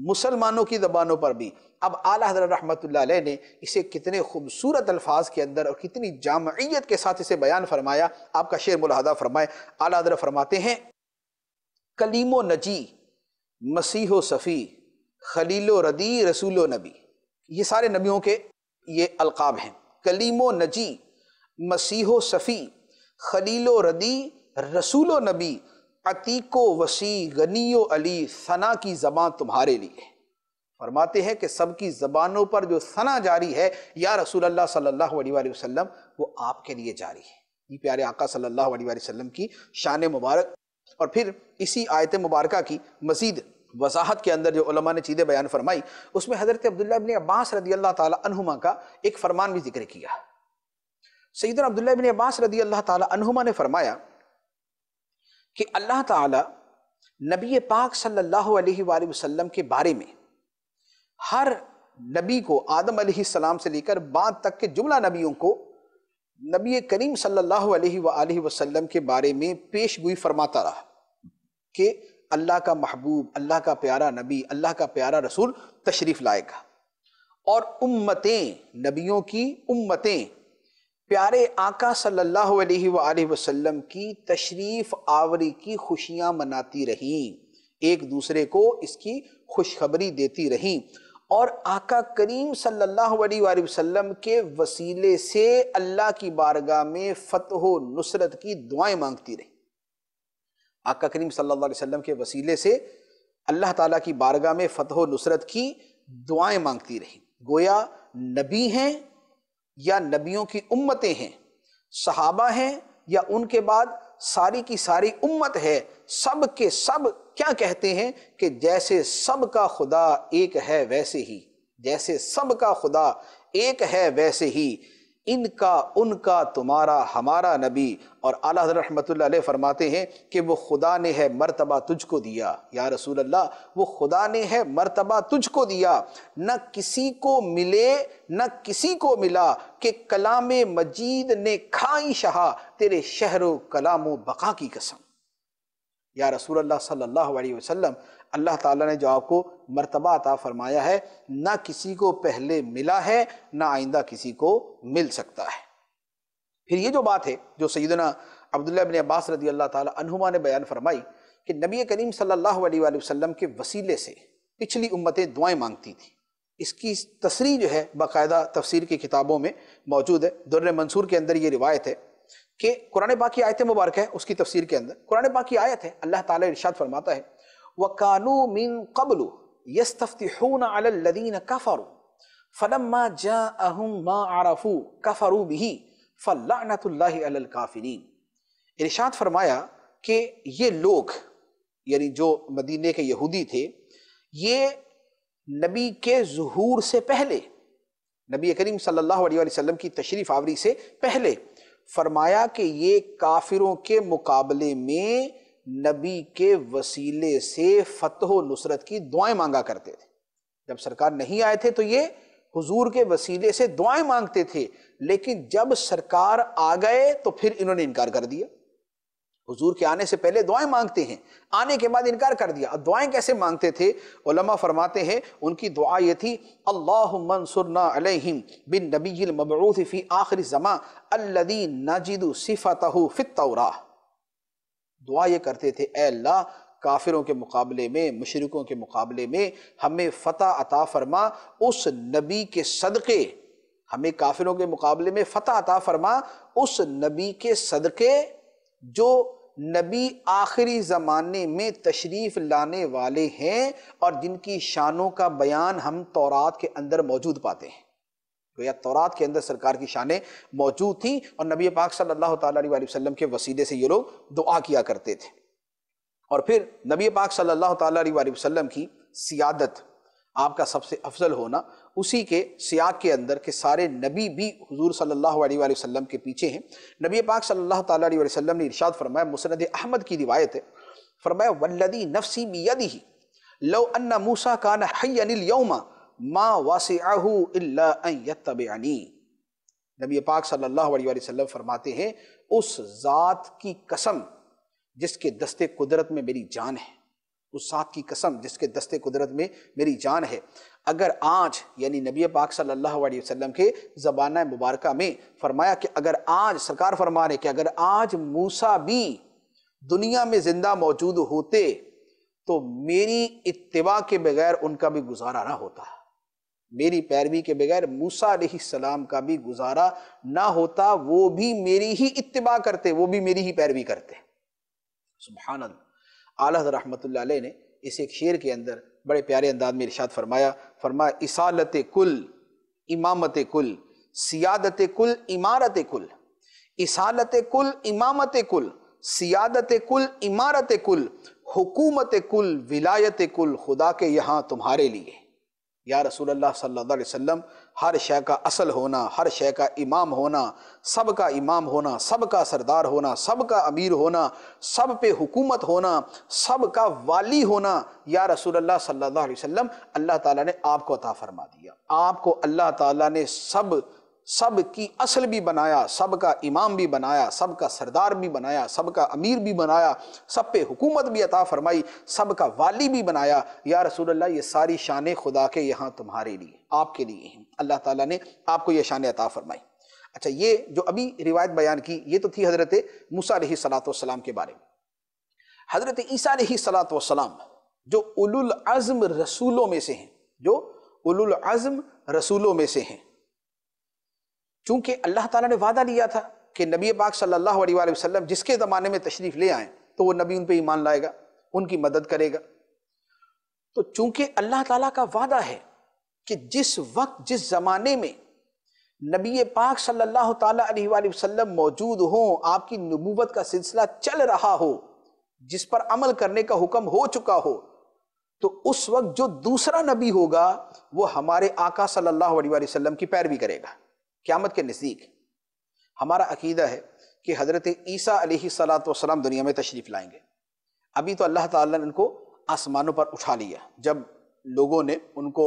مسلمانوں کی زبانوں پر بھی اب اعلیٰ حضرت رحمت اللہ علیہ نے اسے کتنے خوبصورت الفاظ کے اندر اور کتنی جامعیت کے ساتھ اسے بیان فرمایا آپ کا شعر ملاحظہ فرمائے اعلیٰ حضرت فرماتے ہیں کلیم و نجی مسیح و صفی خلیل و ردی رسول و نبی یہ سارے نبیوں کے یہ القاب ہیں کلیم و نجی مسیح و صفی خلیل و ردی رسول و نبی عتیق و وسیع غنی و علی ثنا کی زبان تمہارے لیے فرماتے ہیں کہ سب کی زبانوں پر جو ثنا جاری ہے یا رسول اللہ صلی اللہ علیہ وآلہ وسلم وہ آپ کے لیے جاری ہے یہ پیارے آقا صلی اللہ علیہ وآلہ وسلم کی شان مبارک اور پھر اسی آیت مبارکہ کی مزید وضاحت کے اندر جو علماء نے چیزیں بیان فرمائی اس میں حضرت عبداللہ ابن عباس رضی اللہ تعالیٰ عنہما کا ایک فرمان بھی ذکر کیا سیدنا عبداللہ ابن عباس رضی اللہ تعالیٰ عنہما نے فرمایا کہ اللہ تعالیٰ نبی پاک صلی اللہ علیہ وآلہ وسلم کے بارے میں ہر نبی کو آدم علیہ السلام سے لے کر بعد تک کے جملہ نبیوں کو نبی کریم صلی اللہ علیہ وآلہ وسلم کے بارے میں پیش گوئی فرماتا رہا کہ اللہ کا محبوب اللہ کا پیارا نبی اللہ کا پیارا رسول تشریف لائے گا اور امتیں نبیوں کی امتیں پیارے آقا صلی اللہ علیہ وآلہ وسلم کی تشریف آوری کی خوشیاں مناتی رہیں ایک دوسرے کو اس کی خوشخبری دیتی رہیں اور آقا کریم صلی اللہ علیہ وآلہ وسلم کے وسیلے سے اللہ کی بارگاہ میں فتح و نصرت کی دعائیں مانگتی رہی آقا کریم صلی اللہ علیہ وسلم کے وسیلے سے اللہ تعالیٰ کی بارگاہ میں فتح و نصرت کی دعائیں مانگتی رہی گویا نبی ہیں یا نبیوں کی امتیں ہیں صحابہ ہیں یا ان کے بعد ساری کی ساری امت ہے سب کے سب کیا کہتے ہیں کہ جیسے سب کا خدا ایک ہے ویسے ہی جیسے سب کا خدا ایک ہے ویسے ہی ان کا ان کا تمہارا ہمارا نبی اور اعلیٰ رحمۃ اللہ علیہ فرماتے ہیں کہ وہ خدا نے ہے مرتبہ تجھ کو دیا یا رسول اللہ وہ خدا نے ہے مرتبہ تجھ کو دیا نہ کسی کو ملے نہ کسی کو ملا کہ کلام مجید نے کھائی شہا تیرے شہر و کلام و بقا کی قسم یا رسول اللہ صلی اللہ علیہ وسلم اللہ تعالیٰ نے جو آپ کو مرتبہ عطا فرمایا ہے نہ کسی کو پہلے ملا ہے نہ آئندہ کسی کو مل سکتا ہے پھر یہ جو بات ہے جو سیدنا عبداللہ بن عباس رضی اللہ تعالیٰ عنہما نے بیان فرمائی کہ نبی کریم صلی اللہ علیہ وسلم کے وسیلے سے پچھلی امتیں دعائیں مانگتی تھیں اس کی تصریح جو ہے باقاعدہ تفسیر کی کتابوں میں موجود ہے دور منصور کے اندر یہ روایت ہے کہ قرآن پاک کی آیت مبارک ہے اس کی تفسیر کے اندر قرآن پاک کی آیت ہے اللہ تعالیٰ ارشاد فرماتا ہے وَكَانُوا مِن قَبْلُ يَسْتَفْتِحُونَ عَلَى الَّذِينَ كَفَرُوا فَلَمَّا جَاءَهُمْ مَا عَرَفُوا كَفَرُوا بِهِ فَلَّعْنَةُ اللَّهِ عَلَى الْكَافِرِينَ ارشاد فرمایا کہ یہ لوگ یعنی جو مدینہ کے یہودی تھے یہ نبی کے ظہور سے پہلے نبی کریم صلی اللہ علیہ وسلم کی تشریف آوری سے پہلے فرمایا کہ یہ کافروں کے مقابلے میں نبی کے وسیلے سے فتح و نصرت کی دعائیں مانگا کرتے تھے جب سرکار نہیں آئے تھے تو یہ حضور کے وسیلے سے دعائیں مانگتے تھے لیکن جب سرکار آ گئے تو پھر انہوں نے انکار کر دیا حضور کے آنے سے پہلے دعائیں مانگتے ہیں آنے کے بعد انکار کر دیا دعائیں کیسے مانگتے تھے علماء فرماتے ہیں ان کی دعا یہ تھی اللہ التورا دعا یہ کرتے تھے اے اللہ کافروں کے مقابلے میں مشرکوں کے مقابلے میں ہمیں فتح عطا فرما اس نبی کے صدقے ہمیں کافروں کے مقابلے میں فتح عطا فرما اس نبی کے صدقے جو نبی آخری زمانے میں تشریف لانے والے ہیں اور جن کی شانوں کا بیان ہم تورات کے اندر موجود پاتے ہیں یا تورات کے اندر سرکار کی شانیں موجود تھیں اور نبی پاک صلی اللہ تعالیٰ علیہ وسلم کے وسیلے سے یہ لوگ دعا کیا کرتے تھے اور پھر نبی پاک صلی اللہ تعالیٰ علیہ وسلم کی سیادت آپ کا سب سے افضل ہونا اسی کے سیاق کے اندر کہ سارے نبی بھی حضور صلی اللہ علیہ وآلہ وسلم کے پیچھے ہیں نبی پاک صلی اللہ علیہ وآلہ وسلم نے ارشاد فرمایا مسند احمد کی روایت ہے فرمایا والذی نفسی بیدہی لو انہ موسیٰ کان حیانی اليوم ما واسعہو الا ان یتبعنی نبی پاک صلی اللہ علیہ وآلہ وسلم فرماتے ہیں اس ذات کی قسم جس کے دست قدرت میں میری جان ہے اس ذات کی قسم جس کے دست قدرت میں میری جان ہے اگر آج یعنی نبی پاک صلی اللہ علیہ وسلم کے زبانہ مبارکہ میں میں فرمایا کہ کہ اگر اگر سرکار فرما رہے موسیٰ بھی دنیا زندہ موجود ہوتے تو میری اتباع کے بغیر ان کا بھی گزارا نہ ہوتا میری پیروی کے بغیر موسیٰ علیہ السلام کا بھی گزارا نہ ہوتا وہ بھی میری ہی اتباع کرتے وہ بھی میری ہی پیروی کرتے سبحان اللہ اللہ علیہ نے اس ایک شیر کے اندر بڑے پیارے انداز میں ارشاد فرمایا فرمایا اصالت کل امامت کل سیادت کل عمارت کل اصالت کل امامت کل سیادت کل عمارت کل حکومت کل ولایت کل خدا کے یہاں تمہارے لیے یا رسول اللہ صلی اللہ علیہ وسلم ہر شے کا اصل ہونا ہر شے کا امام ہونا سب کا امام ہونا سب کا سردار ہونا سب کا امیر ہونا سب پہ حکومت ہونا سب کا والی ہونا یا رسول اللہ صلی اللہ علیہ وسلم اللہ تعالیٰ نے آپ کو عطا فرما دیا آپ کو اللہ تعالیٰ نے سب سب کی اصل بھی بنایا سب کا امام بھی بنایا سب کا سردار بھی بنایا سب کا امیر بھی بنایا سب پہ حکومت بھی عطا فرمائی سب کا والی بھی بنایا یا رسول اللہ یہ ساری شان خدا کے یہاں تمہارے لیے آپ کے لیے ہیں اللہ تعالیٰ نے آپ کو یہ شان عطا فرمائی اچھا یہ جو ابھی روایت بیان کی یہ تو تھی حضرت موسیٰ علیہ السلام کے بارے میں حضرت عیسیٰ علیہ السلام جو اول الازم رسولوں میں سے ہیں جو العزم رسولوں میں سے ہیں چونکہ اللہ تعالیٰ نے وعدہ لیا تھا کہ نبی پاک صلی اللہ علیہ وسلم جس کے زمانے میں تشریف لے آئیں تو وہ نبی ان پہ ایمان لائے گا ان کی مدد کرے گا تو چونکہ اللہ تعالیٰ کا وعدہ ہے کہ جس وقت جس زمانے میں نبی پاک صلی اللہ تعالیٰ علیہ وآلہ وسلم موجود ہوں آپ کی نبوت کا سلسلہ چل رہا ہو جس پر عمل کرنے کا حکم ہو چکا ہو تو اس وقت جو دوسرا نبی ہوگا وہ ہمارے آقا صلی اللہ علیہ وسلم کی پیروی کرے گا قیامت کے نزدیک ہمارا عقیدہ ہے کہ حضرت عیسیٰ علیہ سلاۃ والسلام دنیا میں تشریف لائیں گے ابھی تو اللہ تعالیٰ نے ان کو آسمانوں پر اٹھا لیا جب لوگوں نے ان کو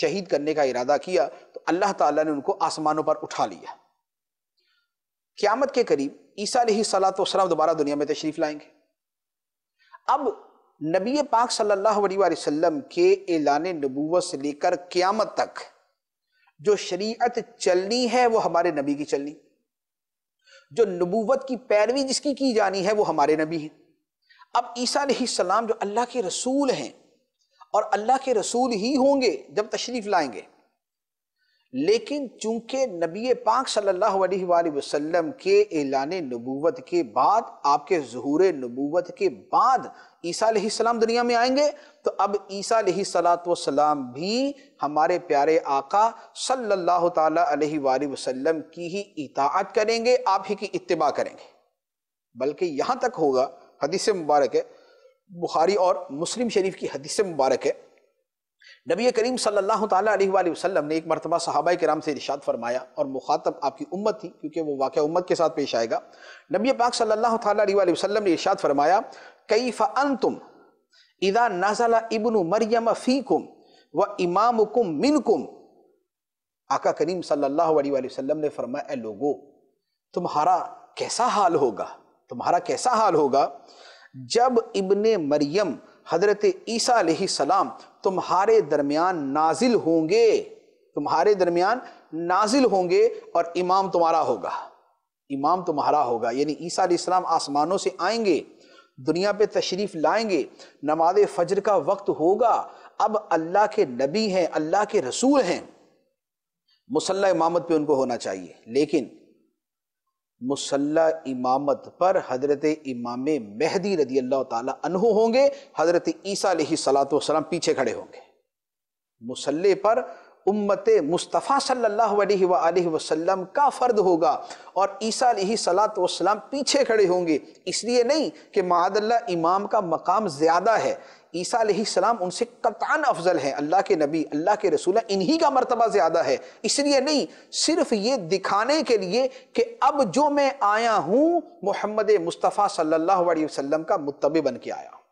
شہید کرنے کا ارادہ کیا تو اللہ تعالیٰ نے ان کو آسمانوں پر اٹھا لیا قیامت کے قریب عیسیٰ علیہ صلاح والسلام دوبارہ دنیا میں تشریف لائیں گے اب نبی پاک صلی اللہ علیہ وسلم کے اعلان نبوت سے لے کر قیامت تک جو شریعت چلنی ہے وہ ہمارے نبی کی چلنی جو نبوت کی پیروی جس کی کی جانی ہے وہ ہمارے نبی ہیں اب عیسیٰ علیہ السلام جو اللہ کے رسول ہیں اور اللہ کے رسول ہی ہوں گے جب تشریف لائیں گے لیکن چونکہ نبی پاک صلی اللہ علیہ وآلہ وسلم کے اعلان نبوت کے بعد آپ کے ظہور نبوت کے بعد عیسیٰ علیہ السلام دنیا میں آئیں گے تو اب عیسیٰ علیہ السلام بھی ہمارے پیارے آقا صلی اللہ علیہ وآلہ وسلم کی ہی اطاعت کریں گے آپ ہی کی اتباع کریں گے بلکہ یہاں تک ہوگا حدیث مبارک ہے بخاری اور مسلم شریف کی حدیث مبارک ہے نبی کریم صلی اللہ تعالیٰ علیہ وسلم نے ایک مرتبہ صحابہ کرام سے ارشاد فرمایا اور مخاطب آپ کی امت تھی کیونکہ وہ واقعہ امت کے ساتھ پیش آئے گا نبی پاک صلی اللہ علیہ وآلہ وسلم نے ارشاد فرمایا کیف انتم اذا ابن مریم فیکم و امامکم منکم آقا کریم صلی اللہ علیہ وآلہ وسلم نے فرمایا اے لوگو تمہارا کیسا حال ہوگا تمہارا کیسا حال ہوگا جب ابن مریم حضرت عیسیٰ علیہ السلام تمہارے درمیان نازل ہوں گے تمہارے درمیان نازل ہوں گے اور امام تمہارا ہوگا امام تمہارا ہوگا یعنی عیسیٰ علیہ السلام آسمانوں سے آئیں گے دنیا پہ تشریف لائیں گے نماز فجر کا وقت ہوگا اب اللہ کے نبی ہیں اللہ کے رسول ہیں مسلح امامت پہ ان کو ہونا چاہیے لیکن مسلح امامت پر حضرت امام مہدی رضی اللہ تعالیٰ عنہ ہوں گے حضرت عیسیٰ علیہ صلاۃ وسلم پیچھے کھڑے ہوں گے مسلح پر امت مصطفیٰ صلی اللہ علیہ وآلہ وسلم کا فرد ہوگا اور عیسیٰ علیہ صلاۃ وسلم پیچھے کھڑے ہوں گے اس لیے نہیں کہ معاد اللہ امام کا مقام زیادہ ہے عیسیٰ علیہ السلام ان سے قطان افضل ہیں اللہ کے نبی اللہ کے رسولہ انہی کا مرتبہ زیادہ ہے اس لیے نہیں صرف یہ دکھانے کے لیے کہ اب جو میں آیا ہوں محمد مصطفیٰ صلی اللہ علیہ وسلم کا متبع بن کے آیا ہوں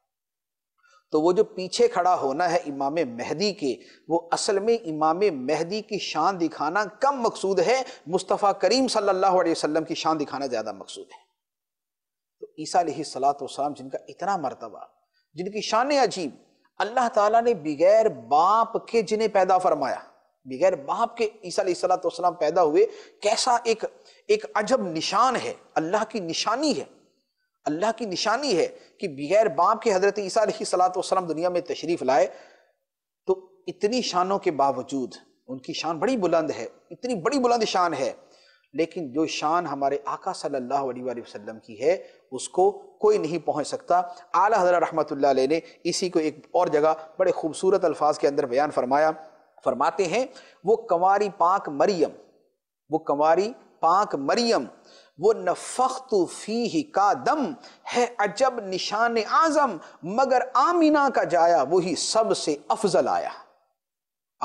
تو وہ جو پیچھے کھڑا ہونا ہے امام مہدی کے وہ اصل میں امام مہدی کی شان دکھانا کم مقصود ہے مصطفیٰ کریم صلی اللہ علیہ وسلم کی شان دکھانا زیادہ مقصود ہے عیسیٰ علیہ السلام جن کا اتنا مرتبہ جن کی شان عجیب اللہ تعالیٰ نے بغیر باپ کے جنہیں پیدا فرمایا بغیر باپ کے عیسیٰ علیہ السلام والسلام پیدا ہوئے کیسا ایک ایک عجب نشان ہے اللہ کی نشانی ہے اللہ کی نشانی ہے کہ بغیر باپ کے حضرت عیسیٰ علیہ السلام والسلام دنیا میں تشریف لائے تو اتنی شانوں کے باوجود ان کی شان بڑی بلند ہے اتنی بڑی بلند شان ہے لیکن جو شان ہمارے آقا صلی اللہ علیہ وآلہ وسلم کی ہے اس کو کوئی نہیں پہنچ سکتا اعلیٰ حضرت رحمت اللہ علیہ نے اسی کو ایک اور جگہ بڑے خوبصورت الفاظ کے اندر بیان فرمایا فرماتے ہیں وہ کماری پاک مریم وہ کماری پاک مریم وہ نفخت فیہ کا دم ہے عجب نشان اعظم مگر آمینہ کا جایا وہی سب سے افضل آیا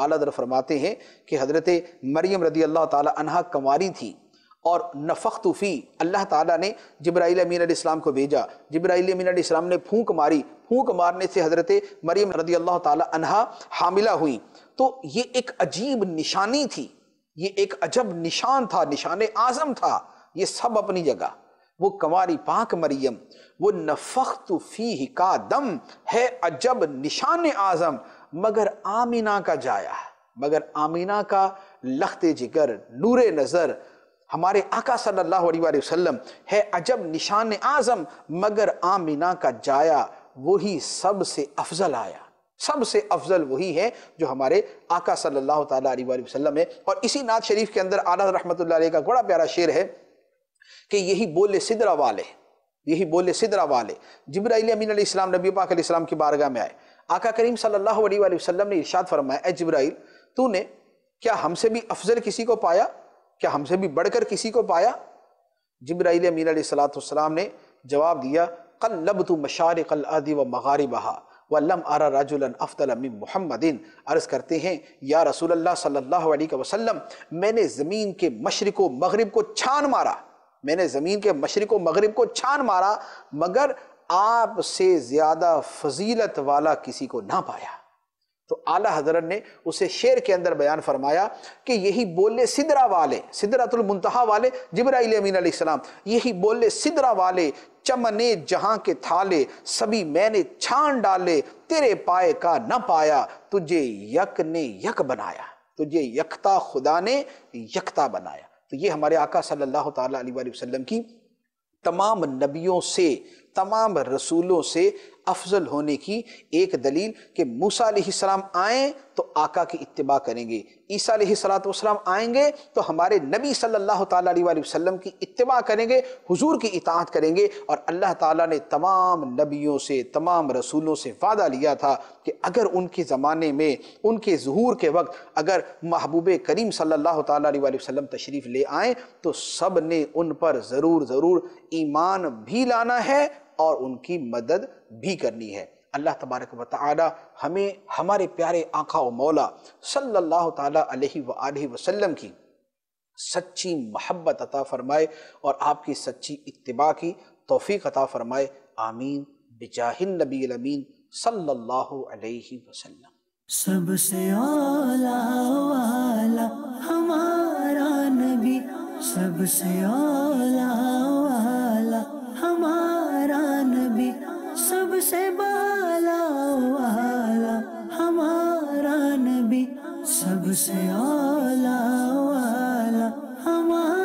اعلیٰ در فرماتے ہیں کہ حضرت مریم رضی اللہ تعالی عنہ کماری تھی اور نفخت فی اللہ تعالیٰ نے جبرائیل امین علیہ السلام کو بھیجا جبرائیل امین علیہ السلام نے پھونک ماری پھونک مارنے سے حضرت مریم رضی اللہ تعالی عنہ حاملہ ہوئی تو یہ ایک عجیب نشانی تھی یہ ایک عجب نشان تھا نشان اعظم تھا یہ سب اپنی جگہ وہ کماری پاک مریم وہ نفخت فیہ کا دم ہے عجب نشان اعظم مگر آمینہ کا جایا مگر آمینہ کا لخت جگر نور نظر ہمارے آقا صلی اللہ علیہ وآلہ وسلم ہے عجب نشان آزم مگر آمینہ کا جایا وہی سب سے افضل آیا سب سے افضل وہی ہے جو ہمارے آقا صلی اللہ علیہ علیہ وسلم ہے اور اسی نعت شریف کے اندر اعلیٰ رحمت اللہ علیہ کا بڑا پیارا شعر ہے کہ یہی بول صدرہ والے یہی بول صدرہ والے جبرائیل امین علیہ السلام نبی پاک علیہ السلام کی بارگاہ میں آئے آقا کریم صلی اللہ علیہ وآلہ وسلم نے ارشاد فرمایا اے جبرائیل تو نے کیا ہم سے بھی افضل کسی کو پایا کیا ہم سے بھی بڑھ کر کسی کو پایا جبرائیل امین علیہ السلام نے جواب دیا قلبت مشارق الارض و مغاربہا وَلَّمْ عَرَى رَجُلًا أَفْضَلَ مِن مُحَمَّدٍ عرض کرتے ہیں یا رسول اللہ صلی اللہ علیہ وسلم میں نے زمین کے مشرق و مغرب کو چھان مارا میں نے زمین کے مشرق و مغرب کو چھان مارا مگر آپ سے زیادہ فضیلت والا کسی کو نہ پایا تو اعلیٰ حضرت نے اسے شعر کے اندر بیان فرمایا کہ یہی بولے صدرہ والے صدرت المنتہا والے جبرائیل امین علیہ السلام یہی بولے صدرہ والے چمنے جہاں کے تھالے سبھی میں نے چھان ڈالے تیرے پائے کا نہ پایا تجھے یک نے یک بنایا تجھے یکتا خدا نے یکتا بنایا تو یہ ہمارے آقا صلی اللہ تعالیٰ علیہ وسلم کی تمام نبیوں سے تمام رسولوں سے افضل ہونے کی ایک دلیل کہ موسیٰ علیہ السلام آئیں تو آقا کی اتباع کریں گے عیسیٰ علیہ السلام آئیں گے تو ہمارے نبی صلی اللہ تعالیٰ علیہ وسلم کی اتباع کریں گے حضور کی اطاعت کریں گے اور اللہ تعالیٰ نے تمام نبیوں سے تمام رسولوں سے وعدہ لیا تھا کہ اگر ان کے زمانے میں ان کے ظہور کے وقت اگر محبوب کریم صلی اللہ تعالیٰ علیہ وسلم تشریف لے آئیں تو سب نے ان پر ضرور ضرور ایمان بھی لانا ہے اور ان کی مدد بھی کرنی ہے اللہ تبارک و تعالی ہمیں ہمارے پیارے آقا و مولا صلی اللہ تعالی علیہ وآلہ وسلم کی سچی محبت عطا فرمائے اور آپ کی سچی اتباع کی توفیق عطا فرمائے آمین بجاہ النبی الامین صلی اللہ علیہ وسلم سب سے اولا والا ہمارا نبی سب سے اولا والا ہمارا سے بالا والا ہمارا نبی سب سے اولا والا ہمارا